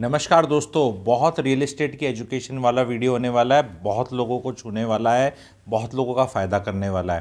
नमस्कार दोस्तों बहुत रियल इस्टेट की एजुकेशन वाला वीडियो होने वाला है बहुत लोगों को छूने वाला है बहुत लोगों का फ़ायदा करने वाला है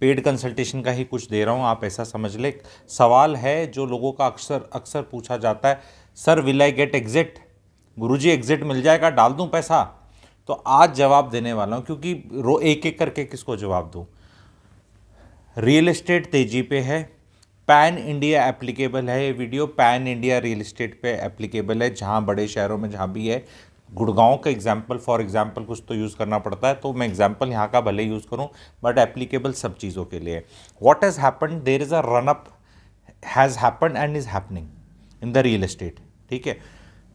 पेड कंसल्टेशन का ही कुछ दे रहा हूँ आप ऐसा समझ ले सवाल है जो लोगों का अक्सर अक्सर पूछा जाता है sir will I get exit गुरुजी एग्जिट मिल जाएगा डाल दूँ पैसा तो आज जवाब देने वाला हूँ क्योंकि रो एक एक करके किसको जवाब दूँ रियल इस्टेट तेज़ी पे है पैन इंडिया एप्लीकेबल है ये video pan India real estate पे एप्लीकेबल है जहाँ बड़े शहरों में जहाँ भी है गुड़गांव का एग्जाम्पल फॉर एग्जाम्पल कुछ तो यूज़ करना पड़ता है तो मैं एग्जाम्पल यहाँ का भले यूज़ करूँ बट एप्लीकेबल सब चीज़ों के लिए what has happen there is a up has happen and is happening in the real estate ठीक है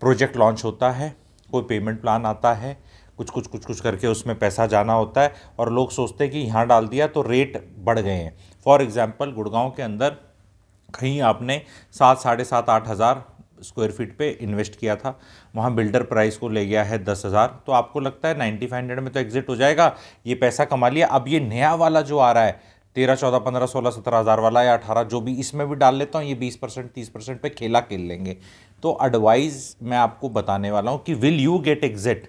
प्रोजेक्ट लॉन्च होता है कोई पेमेंट प्लान आता है कुछ कुछ कुछ कुछ करके उसमें पैसा जाना होता है और लोग सोचते हैं कि यहाँ डाल दिया तो रेट बढ़ गए हैं फॉर एग्ज़ाम्पल गुड़गांव के अंदर कहीं आपने सात साढ़े सात आठ हज़ार स्क्वायर फीट पे इन्वेस्ट किया था वहाँ बिल्डर प्राइस को ले गया है दस हज़ार तो आपको लगता है नाइन्टी फाइव हंड्रेड में तो एग्जिट हो जाएगा ये पैसा कमा लिया अब ये नया वाला जो आ रहा है तेरह चौदह पंद्रह सोलह सत्रह हज़ार वाला या अठारह जो भी इसमें भी डाल लेता हूँ ये बीस परसेंट तीस परसेंट पर खेला खेल लेंगे तो एडवाइज़ मैं आपको बताने वाला हूँ कि विल यू गेट एग्जिट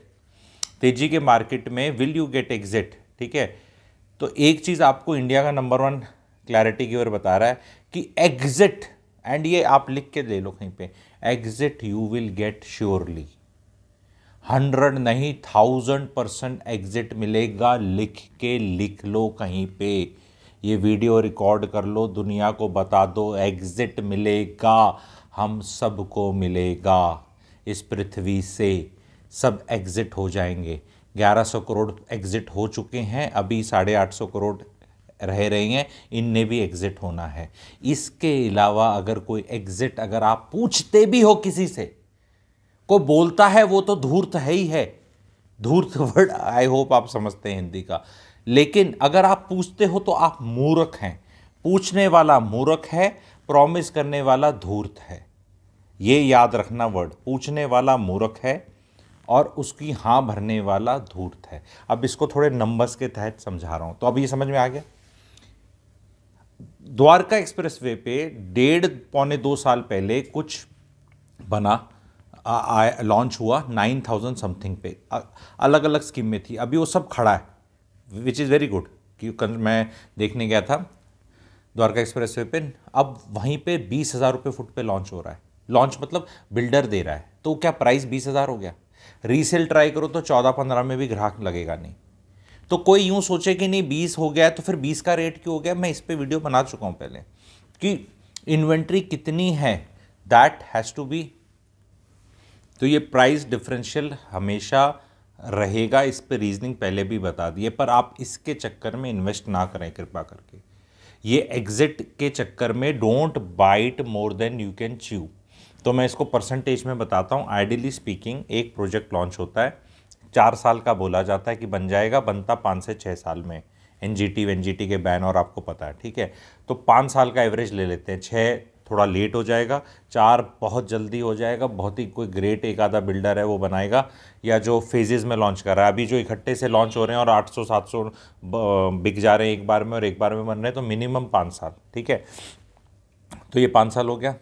तेजी के मार्केट में विल यू गेट एग्जिट ठीक है तो एक चीज़ आपको इंडिया का नंबर वन क्लैरिटी की ओर बता रहा है कि एग्जिट एंड ये आप लिख के ले लो कहीं पे exit you will get surely hundred नहीं थाउजेंड परसेंट एग्जिट मिलेगा लिख के लिख लो कहीं पे ये वीडियो रिकॉर्ड कर लो दुनिया को बता दो एग्जिट मिलेगा हम सबको मिलेगा इस पृथ्वी से सब एग्जिट हो जाएंगे 1100 करोड़ एग्जिट हो चुके हैं अभी साढ़े आठ सौ करोड़ रह रही हैं इनने भी एग्ज़िट होना है इसके अलावा अगर कोई एग्ज़िट अगर आप पूछते भी हो किसी से कोई बोलता है वो तो धूर्त है ही है धूर्त वर्ड आई होप आप समझते हैं हिंदी का लेकिन अगर आप पूछते हो तो आप मूर्ख हैं पूछने वाला मूर्ख है प्रॉमिस करने वाला धूर्त है ये याद रखना वर्ड पूछने वाला मूर्ख है और उसकी हाँ भरने वाला धूर्त है अब इसको थोड़े नंबर्स के तहत समझा रहा हूँ तो अब ये समझ में आ गया द्वारका एक्सप्रेसवे पे डेढ़ पौने दो साल पहले कुछ बना लॉन्च हुआ नाइन थाउजेंड समथिंग पे अलग अलग स्कीम में थी अभी वो सब खड़ा है विच इज़ वेरी गुड कि मैं देखने गया था द्वारका एक्सप्रेस वे पे अब वहीं पे बीस हज़ार रुपये फुट पे लॉन्च हो रहा है लॉन्च मतलब बिल्डर दे रहा है तो क्या प्राइस बीस हज़ार हो गया रीसेल ट्राई करो तो चौदह पंद्रह में भी ग्राहक लगेगा नहीं तो कोई यूँ सोचे कि नहीं बीस हो गया तो फिर बीस का रेट क्यों हो गया मैं इस पर वीडियो बना चुका हूँ पहले कि इन्वेंट्री कितनी है दैट हैज़ टू बी तो ये प्राइस डिफरेंशियल हमेशा रहेगा इस पर रीजनिंग पहले भी बता दिए पर आप इसके चक्कर में इन्वेस्ट ना करें कृपा करके ये एग्जिट के चक्कर में don't bite more than you can chew तो मैं इसको परसेंटेज में बताता हूँ आइडियली स्पीकिंग एक प्रोजेक्ट लॉन्च होता है चार साल का बोला जाता है कि बन जाएगा बनता पाँच से छः साल में N G T one G T के बैन और आपको पता है ठीक है तो पाँच साल का एवरेज ले लेते हैं छः थोड़ा लेट हो जाएगा चार बहुत जल्दी हो जाएगा बहुत ही कोई ग्रेट एक आधा बिल्डर है वो बनाएगा या जो फेजेस में लॉन्च कर रहा है अभी जो इकट्ठे से लॉन्च हो रहे हैं और 800 700 बिक जा रहे हैं एक बार में और एक बार में बन रहे हैं तो मिनिमम पाँच साल ठीक है तो ये पाँच साल हो गया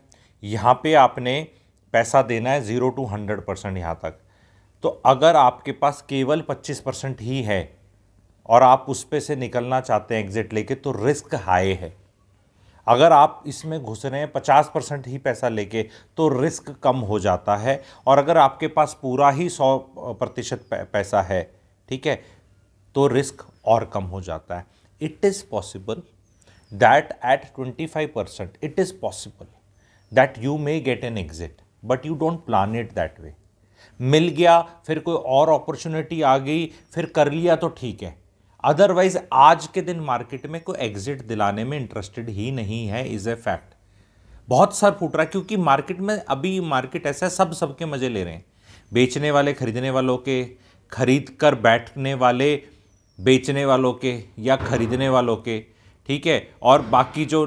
यहाँ पे आपने पैसा देना है ज़ीरो टू हंड्रेड परसेंट यहाँ तक तो अगर आपके पास केवल 25 परसेंट ही है और आप उस पर से निकलना चाहते हैं एग्जिट लेके तो रिस्क हाई है अगर आप इसमें घुस रहे हैं पचास परसेंट ही पैसा लेके तो रिस्क कम हो जाता है और अगर आपके पास पूरा ही सौ प्रतिशत पैसा है ठीक है तो रिस्क और कम हो जाता है it is possible that at twenty five percent it is possible that you may get an exit but you don't plan it that way मिल गया फिर कोई और अपॉर्चुनिटी आ गई फिर कर लिया तो ठीक है अदरवाइज आज के दिन मार्केट में कोई एग्जिट दिलाने में इंटरेस्टेड ही नहीं है इज़ ए फैक्ट बहुत सर फूट रहा है क्योंकि मार्केट में अभी मार्केट ऐसा है सब सबके मज़े ले रहे हैं बेचने वाले खरीदने वालों के खरीद कर बैठने वाले बेचने वालों के या खरीदने वालों के ठीक है और बाकी जो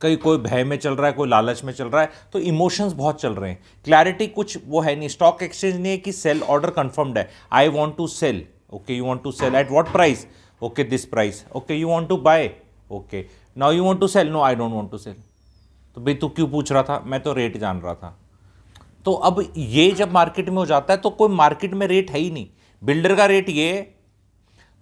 कहीं कोई भय में चल रहा है कोई लालच में चल रहा है तो इमोशंस बहुत चल रहे हैं क्लैरिटी कुछ वो है नहीं स्टॉक एक्सचेंज नहीं है कि सेल ऑर्डर कन्फर्म्ड है I want to sell okay you want to sell at what price okay this price okay you want to buy okay now you want to sell no I don't want to sell तो भाई तू क्यों पूछ रहा था मैं तो rate जान रहा था तो अब ये जब मार्केट में हो जाता है तो कोई मार्केट में रेट है ही नहीं बिल्डर का रेट ये है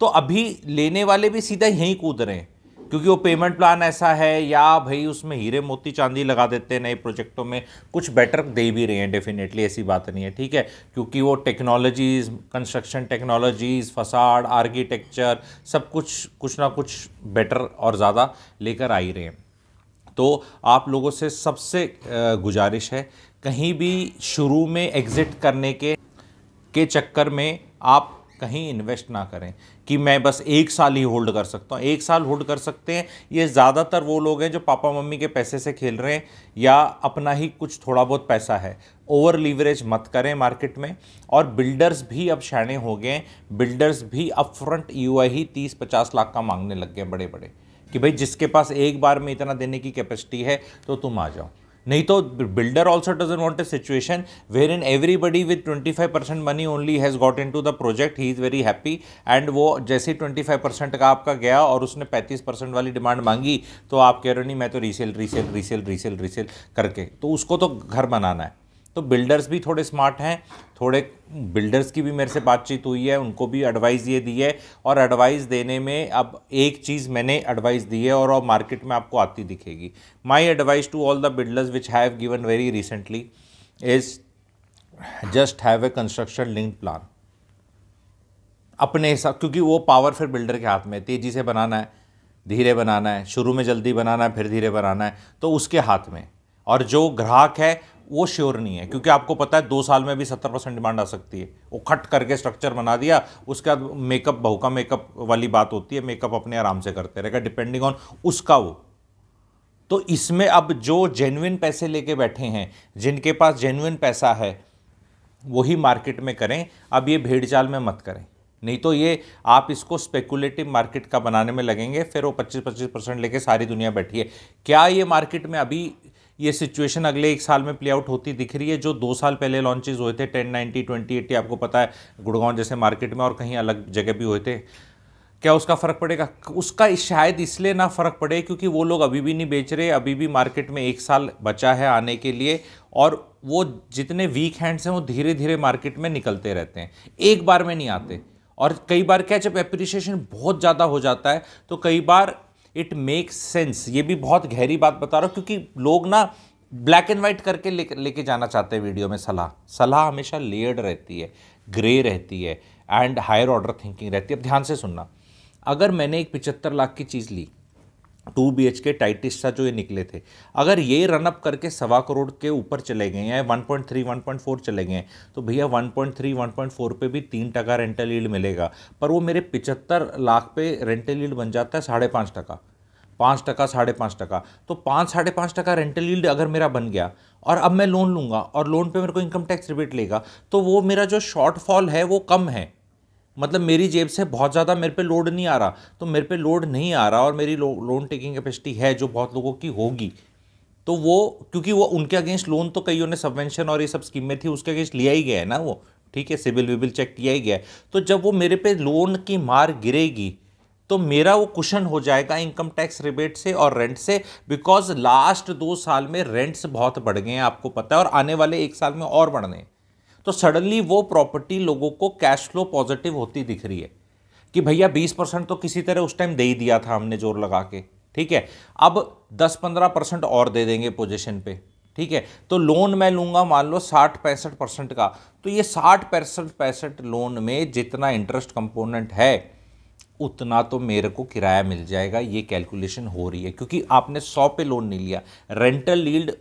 तो अभी लेने वाले भी सीधा यहीं कूद रहे हैं क्योंकि वो पेमेंट प्लान ऐसा है या भाई उसमें हीरे मोती चांदी लगा देते हैं नए प्रोजेक्टों में कुछ बेटर दे भी रहे हैं डेफिनेटली ऐसी बात नहीं है ठीक है क्योंकि वो technologies construction technologies facade architecture सब कुछ कुछ ना कुछ बेटर और ज़्यादा लेकर आ ही रहे हैं तो आप लोगों से सबसे गुजारिश है कहीं भी शुरू में एग्ज़िट करने के के चक्कर में आप कहीं इन्वेस्ट ना करें कि मैं बस एक साल ही होल्ड कर सकता हूँ एक साल होल्ड कर सकते हैं ये ज़्यादातर वो लोग हैं जो पापा मम्मी के पैसे से खेल रहे हैं या अपना ही कुछ थोड़ा बहुत पैसा है ओवर लीवरेज मत करें मार्केट में और बिल्डर्स भी अब शैणे हो गए बिल्डर्स भी अब फ्रंट यू ही तीस पचास लाख का मांगने लग गए बड़े बड़े कि भाई जिसके पास एक बार में इतना देने की कैपेसिटी है तो तुम आ जाओ नहीं तो builder also doesn't want a situation wherein everybody with twenty five percent money only has got into the project he is very happy and वो जैसे ही ट्वेंटी फाइव परसेंट का आपका गया और उसने पैंतीस परसेंट वाली डिमांड मांगी तो आप कह रहे हो नहीं मैं तो resale resale resale resale resale करके तो उसको तो घर बनाना है तो बिल्डर्स भी थोड़े स्मार्ट हैं थोड़े बिल्डर्स की भी मेरे से बातचीत हुई है उनको भी एडवाइस ये दी है और एडवाइस देने में अब एक चीज़ मैंने एडवाइस दी है और अब मार्केट में आपको आती दिखेगी my advice to all the builders which have given very recently is just have a construction link plan अपने हिसाब क्योंकि वो पावर फिर बिल्डर के हाथ में है तेज़ी से बनाना है धीरे बनाना है शुरू में जल्दी बनाना है फिर धीरे बनाना है तो उसके हाथ में और जो ग्राहक है वो श्योर नहीं है क्योंकि आपको पता है दो साल में भी सत्तर परसेंट डिमांड आ सकती है वो खट करके स्ट्रक्चर बना दिया उसके बाद मेकअप का मेकअप वाली बात होती है मेकअप अपने आराम से करते रहेगा डिपेंडिंग ऑन उसका वो तो इसमें अब जो जेन्युन पैसे लेके बैठे हैं जिनके पास जेन्युन पैसा है वही मार्केट में करें अब ये भेड़ चाल में मत करें नहीं तो ये आप इसको स्पेकुलेटिव मार्केट का बनाने में लगेंगे फिर वो 25-25 परसेंट लेके सारी दुनिया बैठी है क्या ये मार्केट में अभी ये सिचुएशन अगले एक साल में प्ले आउट होती दिख रही है जो दो साल पहले लॉन्चेज हुए थे टेन नाइन्टी ट्वेंटी एट्टी आपको पता है गुड़गांव जैसे मार्केट में और कहीं अलग जगह भी हुए थे क्या उसका फ़र्क पड़ेगा उसका शायद इसलिए ना फ़र्क पड़े क्योंकि वो लोग अभी भी नहीं बेच रहे अभी भी मार्केट में एक साल बचा है आने के लिए और वो जितने वीक हैंड्स हैं वो धीरे धीरे मार्केट में निकलते रहते हैं एक बार में नहीं आते और कई बार क्या जब एप्रिसिएशन बहुत ज़्यादा हो जाता है तो कई बार इट मेक्स सेंस ये भी बहुत गहरी बात बता रहा हूँ क्योंकि लोग ना ब्लैक एंड वाइट करके ले लेके जाना चाहते हैं वीडियो में सलाह सलाह हमेशा लेयर्ड रहती है ग्रे रहती है एंड हायर ऑर्डर थिंकिंग रहती है अब ध्यान से सुनना अगर मैंने एक पिचहत्तर लाख की चीज़ ली टू बी एच के टाइटिस जो ये निकले थे अगर ये रनअप करके सवा करोड़ के ऊपर चले गए या 1.3 1.4 चले गए तो भैया 1.3 1.4 पे भी तीन टका रेंटल ईल्ड मिलेगा पर वो मेरे पिचहत्तर लाख पे रेंटल ईल्ड बन जाता है साढ़े पाँच टका पाँच टका साढ़े पाँच टका तो पाँच साढ़े पाँच टका रेंटल ईल्ड अगर मेरा बन गया और अब मैं लोन लूँगा और लोन पे मेरे को इनकम टैक्स रिबेट लेगा तो वो मेरा जो शॉर्टफॉल है वो कम है मतलब मेरी जेब से बहुत ज़्यादा मेरे पे लोड नहीं आ रहा तो मेरे पे लोड नहीं आ रहा और मेरी लो, लोन टेकिंग कैपेसिटी है जो बहुत लोगों की होगी तो वो क्योंकि वो उनके अगेंस्ट लोन तो कईयों ने सबवेंशन और ये सब स्कीम में थी उसके अगेंस्ट लिया ही गया है ना वो ठीक है सिविल विबिल चेक किया ही गया है तो जब वो मेरे पे लोन की मार गिरेगी तो मेरा वो कुशन हो जाएगा इनकम टैक्स रिबेट से और रेंट से बिकॉज लास्ट दो साल में रेंट्स बहुत बढ़ गए हैं आपको पता है और आने वाले एक साल में और बढ़ने हैं तो सडनली वो प्रॉपर्टी लोगों को कैश फ्लो पॉजिटिव होती दिख रही है कि भैया 20 परसेंट तो किसी तरह उस टाइम दे ही दिया था हमने जोर लगा के ठीक है अब 10-15 परसेंट और दे देंगे पोजीशन पे ठीक है तो लोन मैं लूँगा मान लो साठ पैंसठ परसेंट का तो ये साठ पैंसठ पैंसठ लोन में जितना इंटरेस्ट कंपोनेंट है उतना तो मेरे को किराया मिल जाएगा ये कैलकुलेशन हो रही है क्योंकि आपने सौ पे लोन नहीं लिया रेंटल लील्ड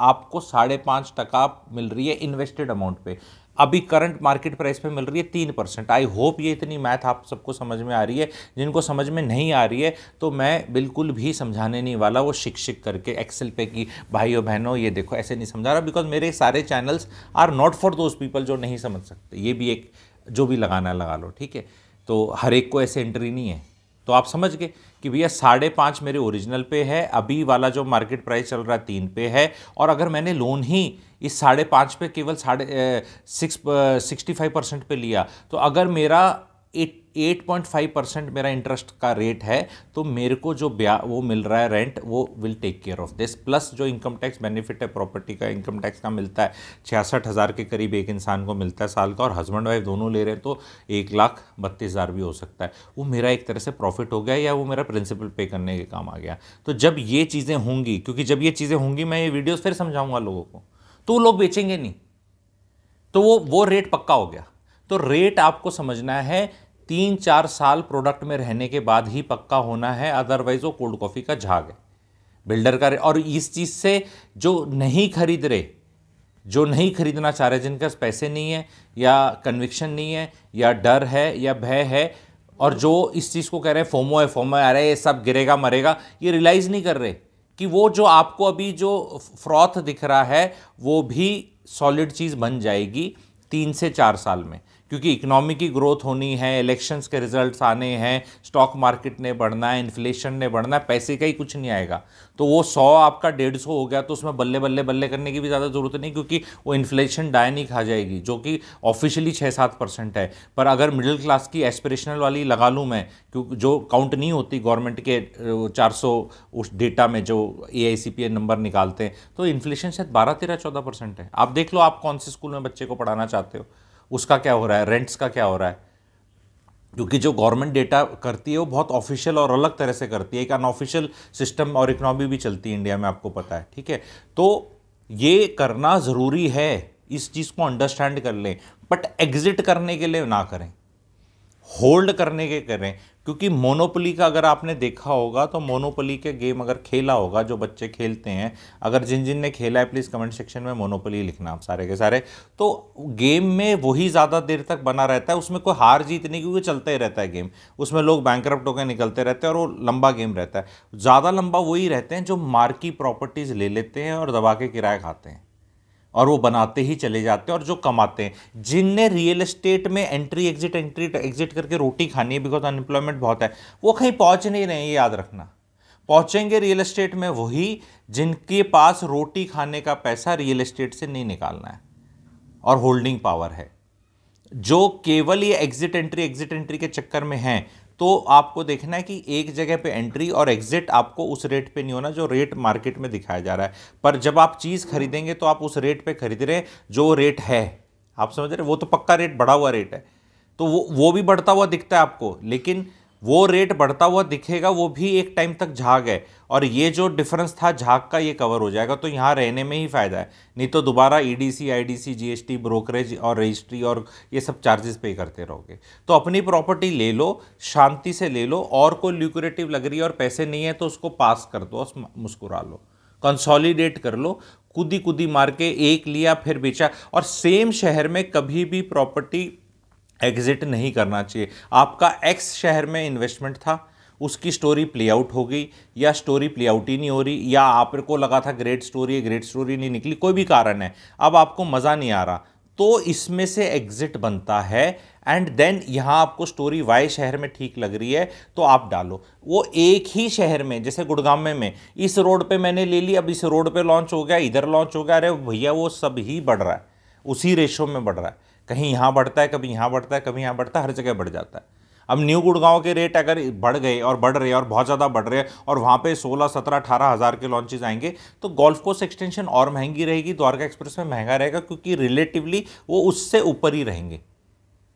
आपको साढ़े पाँच टका मिल रही है इन्वेस्टेड अमाउंट पे अभी करंट मार्केट प्राइस पे मिल रही है तीन परसेंट आई होप ये इतनी मैथ आप सबको समझ में आ रही है जिनको समझ में नहीं आ रही है तो मैं बिल्कुल भी समझाने नहीं वाला वो शिक्षिक करके एक्सेल पे कि भाइयों बहनों ये देखो ऐसे नहीं समझा रहा बिकॉज मेरे सारे channels are not for those people जो नहीं समझ सकते ये भी एक जो भी लगाना लगा लो ठीक है तो हर एक को ऐसे एंट्री नहीं है तो आप समझ गए कि भैया साढ़े पाँच मेरे ओरिजिनल पे है अभी वाला जो मार्केट प्राइस चल रहा है तीन पे है और अगर मैंने लोन ही इस साढ़े पाँच पे केवल साढ़े सिक्स सिक्सटी फाइव परसेंट पर लिया तो अगर मेरा एट पॉइंट फाइव परसेंट मेरा इंटरेस्ट का रेट है तो मेरे को जो ब्या वो मिल रहा है रेंट वो will take care of this plus जो इनकम टैक्स बेनिफिट है प्रॉपर्टी का इनकम टैक्स का मिलता है छियासठ हज़ार के करीब एक इंसान को मिलता है साल का और हस्बैंड वाइफ दोनों ले रहे हैं तो एक लाख बत्तीस हज़ार भी हो सकता है वो मेरा एक तरह से प्रॉफिट हो गया या वो मेरा प्रिंसिपल पे करने के काम आ गया तो जब ये चीज़ें होंगी क्योंकि जब ये चीज़ें होंगी मैं ये वीडियोज़ फिर समझाऊँगा लोगों को तो वो लोग बेचेंगे नहीं तो वो वो रेट पक्का हो गया तो रेट आपको समझना है तीन चार साल प्रोडक्ट में रहने के बाद ही पक्का होना है अदरवाइज वो कोल्ड कॉफ़ी का झाग है बिल्डर का और इस चीज़ से जो नहीं खरीद रहे जो नहीं खरीदना चाह रहे जिनके पास पैसे नहीं है या कन्विक्शन नहीं है या डर है या भय है और जो इस चीज़ को कह रहे हैं फोमो है फोमो है ये सब गिरेगा मरेगा ये रियलाइज़ नहीं कर रहे कि वो जो आपको अभी जो फ्रॉथ दिख रहा है वो भी सॉलिड चीज़ बन जाएगी तीन से चार साल में क्योंकि इकनॉमी की ग्रोथ होनी है इलेक्शंस के रिजल्ट्स आने हैं स्टॉक मार्केट ने बढ़ना है इन्फ्लेशन ने बढ़ना है पैसे का ही कुछ नहीं आएगा तो वो सौ आपका डेढ़ सौ हो गया तो उसमें बल्ले बल्ले बल्ले करने की भी ज़्यादा ज़रूरत नहीं क्योंकि वो इन्फ्लेशन डाय नहीं खा जाएगी जो कि ऑफिशियली छः सात परसेंट है पर अगर मिडिल क्लास की एस्पिरेशनल वाली लगा लूँ मैं क्योंकि जो काउंट नहीं होती गवर्नमेंट के चार सौ उस डेटा में जो ए नंबर निकालते हैं तो इन्फ्लेशन शायद बारह तेरह चौदह परसेंट है आप देख लो आप कौन से स्कूल में बच्चे को पढ़ाना चाहते हो उसका क्या हो रहा है रेंट्स का क्या हो रहा है क्योंकि जो गवर्नमेंट डेटा करती है वो बहुत ऑफिशियल और अलग तरह से करती है एक अनऑफिशियल सिस्टम और इकनॉमी भी चलती है इंडिया में आपको पता है ठीक है तो ये करना ज़रूरी है इस चीज़ को अंडरस्टैंड कर लें बट एग्जिट करने के लिए ना करें होल्ड करने के करें क्योंकि मोनोपली का अगर आपने देखा होगा तो मोनोपली के गेम अगर खेला होगा जो बच्चे खेलते हैं अगर जिन जिन ने खेला है प्लीज़ कमेंट सेक्शन में मोनोपली लिखना आप सारे के सारे तो गेम में वही ज़्यादा देर तक बना रहता है उसमें कोई हार जीत नहीं क्योंकि चलता ही रहता है गेम उसमें लोग बैंक्रप्ट होकर निकलते रहते हैं और वो लंबा गेम रहता है ज़्यादा लंबा वही रहते हैं जो मार्की प्रॉपर्टीज़ ले लेते हैं और दबा के किराया खाते हैं और वो बनाते ही चले जाते हैं और जो कमाते हैं जिनने रियल एस्टेट में एंट्री एग्जिट एंट्री एग्जिट करके रोटी खानी है बिकॉज अनएम्प्लॉयमेंट बहुत है वो कहीं पहुंच नहीं रहे हैं ये याद रखना पहुंचेंगे रियल एस्टेट में वही जिनके पास रोटी खाने का पैसा रियल एस्टेट से नहीं निकालना है और होल्डिंग पावर है जो केवल ये एग्जिट एंट्री एग्जिट एंट्री के चक्कर में हैं तो आपको देखना है कि एक जगह पे एंट्री और एग्जिट आपको उस रेट पे नहीं होना जो रेट मार्केट में दिखाया जा रहा है पर जब आप चीज़ खरीदेंगे तो आप उस रेट पे खरीद रहे हैं जो रेट है आप समझ रहे वो तो पक्का रेट बढ़ा हुआ रेट है तो वो वो भी बढ़ता हुआ दिखता है आपको लेकिन वो रेट बढ़ता हुआ दिखेगा वो भी एक टाइम तक झाग है और ये जो डिफरेंस था झाग का ये कवर हो जाएगा तो यहाँ रहने में ही फ़ायदा है नहीं तो दोबारा E D D C C I G S T brokerage और रजिस्ट्री और ये सब चार्जेस पे करते रहोगे तो अपनी प्रॉपर्टी ले लो शांति से ले लो और कोई ल्यूक्रेटिव लग रही है और पैसे नहीं है तो उसको पास कर दो मुस्कुरा लो कंसॉलिडेट कर लो कुदी कुदी मार के एक लिया फिर बेचा और सेम शहर में कभी भी प्रॉपर्टी एग्ज़िट नहीं करना चाहिए आपका एक्स शहर में इन्वेस्टमेंट था उसकी स्टोरी प्ले आउट हो गई या स्टोरी प्ले आउट ही नहीं हो रही या आपको लगा था ग्रेट स्टोरी है ग्रेट स्टोरी नहीं निकली कोई भी कारण है अब आपको मज़ा नहीं आ रहा तो इसमें से एग्ज़िट बनता है एंड देन यहाँ आपको स्टोरी वाई शहर में ठीक लग रही है तो आप डालो वो एक ही शहर में जैसे गुड़गाम में, में इस रोड पे मैंने ले ली अब इस रोड पे लॉन्च हो गया इधर लॉन्च हो गया अरे भैया वो सब ही बढ़ रहा है उसी रेशो में बढ़ रहा है कहीं यहाँ बढ़ता है कभी यहाँ बढ़ता है कभी यहाँ बढ़ता है हर जगह बढ़ जाता है अब न्यू गुड़गांव के रेट अगर बढ़ गए और बढ़ रहे और बहुत ज़्यादा बढ़ रहे हैं और वहाँ पे 16, 17, अठारह हज़ार के लॉन्चेज आएंगे तो गोल्फ कोर्स एक्सटेंशन और महंगी रहेगी द्वारका एक्सप्रेस में महंगा रहेगा क्योंकि रिलेटिवली वो उससे ऊपर ही रहेंगे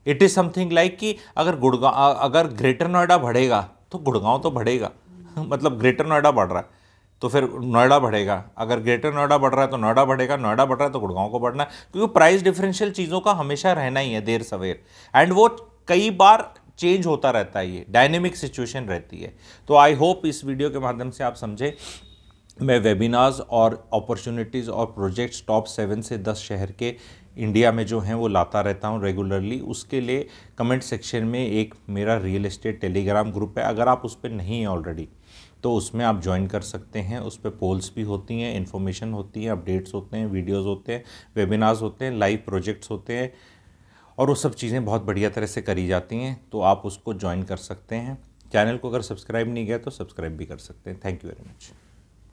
इट इज़ समथिंग लाइक कि अगर गुड़गांव अगर ग्रेटर नोएडा बढ़ेगा तो गुड़गांव तो बढ़ेगा मतलब ग्रेटर नोएडा बढ़ रहा है तो फिर नोएडा बढ़ेगा अगर ग्रेटर नोएडा बढ़ रहा है तो नोएडा बढ़ेगा नोएडा बढ़ रहा है तो गुड़गांव को बढ़ना है क्योंकि प्राइस डिफरेंशियल चीज़ों का हमेशा रहना ही है देर सवेर एंड वो कई बार चेंज होता रहता है ये डायनेमिक सिचुएशन रहती है तो आई होप इस वीडियो के माध्यम से आप समझें मैं वेबिनार्स और अपॉर्चुनिटीज़ और प्रोजेक्ट्स टॉप सेवन से दस शहर के इंडिया में जो हैं वो लाता रहता हूँ रेगुलरली उसके लिए कमेंट सेक्शन में एक मेरा रियल इस्टेट टेलीग्राम ग्रुप है अगर आप उस पर नहीं हैं ऑलरेडी तो उसमें आप ज्वाइन कर सकते हैं उस पर पोल्स भी होती हैं इन्फॉर्मेशन होती है अपडेट्स होते हैं वीडियोज़ होते हैं वेबिनार्स होते हैं लाइव प्रोजेक्ट्स होते हैं और वो सब चीज़ें बहुत बढ़िया तरह से करी जाती हैं तो आप उसको ज्वाइन कर सकते हैं चैनल को अगर सब्सक्राइब नहीं किया तो सब्सक्राइब भी कर सकते हैं थैंक यू वेरी मच